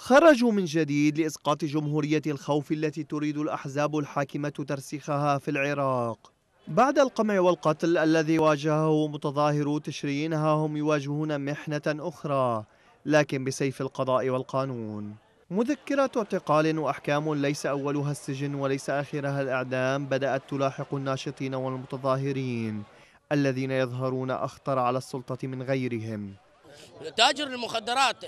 خرجوا من جديد لإسقاط جمهورية الخوف التي تريد الأحزاب الحاكمة ترسيخها في العراق بعد القمع والقتل الذي واجهه متظاهرو تشرين ها هم يواجهون محنة أخرى لكن بسيف القضاء والقانون مذكرة اعتقال وأحكام ليس أولها السجن وليس آخرها الإعدام بدأت تلاحق الناشطين والمتظاهرين الذين يظهرون أخطر على السلطة من غيرهم تاجر المخدرات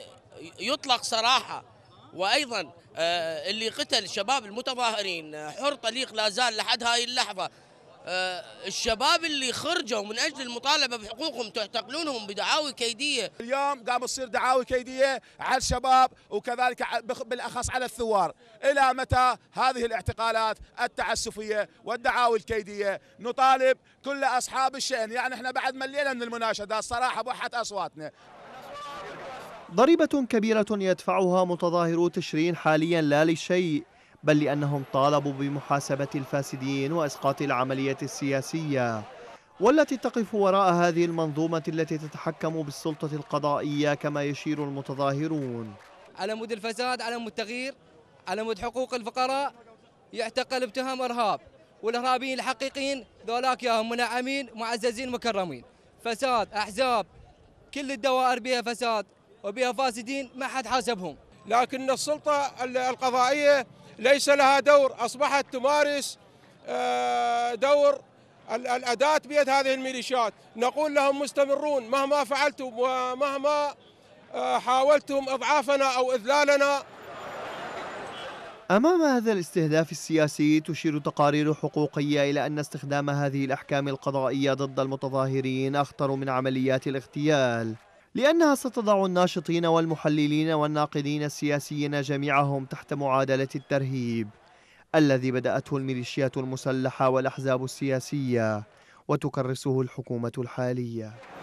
يطلق صراحه وايضا آه، اللي قتل شباب المتظاهرين حر طليق لا زال لحد هاي اللحظه آه، الشباب اللي خرجوا من اجل المطالبه بحقوقهم تعتقلونهم بدعاوي كيديه اليوم قام تصير دعاوي كيديه على الشباب وكذلك بالاخص على الثوار الى متى هذه الاعتقالات التعسفيه والدعاوي الكيديه نطالب كل اصحاب الشان يعني احنا بعد ملينا من المناشدات صراحه بوحه اصواتنا ضريبة كبيرة يدفعها متظاهرو تشرين حاليا لا لشيء بل لأنهم طالبوا بمحاسبة الفاسدين وإسقاط العملية السياسية والتي تقف وراء هذه المنظومة التي تتحكم بالسلطة القضائية كما يشير المتظاهرون على مود الفساد على مود التغيير على مود حقوق الفقراء يعتقل بتهم إرهاب والإرهابيين الحقيقيين ذولاك ياهم منعمين معززين مكرمين فساد أحزاب كل الدوائر بها فساد وبها فاسدين ما حد حاسبهم لكن السلطة القضائية ليس لها دور أصبحت تمارس آه، دور الأداة بيد هذه الميليشيات نقول لهم مستمرون مهما فعلتم ومهما آه، حاولتم إضعافنا أو إذلالنا أمام هذا الاستهداف السياسي تشير تقارير حقوقية إلى أن استخدام هذه الأحكام القضائية ضد المتظاهرين أخطر من عمليات الاغتيال لأنها ستضع الناشطين والمحللين والناقدين السياسيين جميعهم تحت معادلة الترهيب الذي بدأته الميليشيات المسلحة والأحزاب السياسية وتكرسه الحكومة الحالية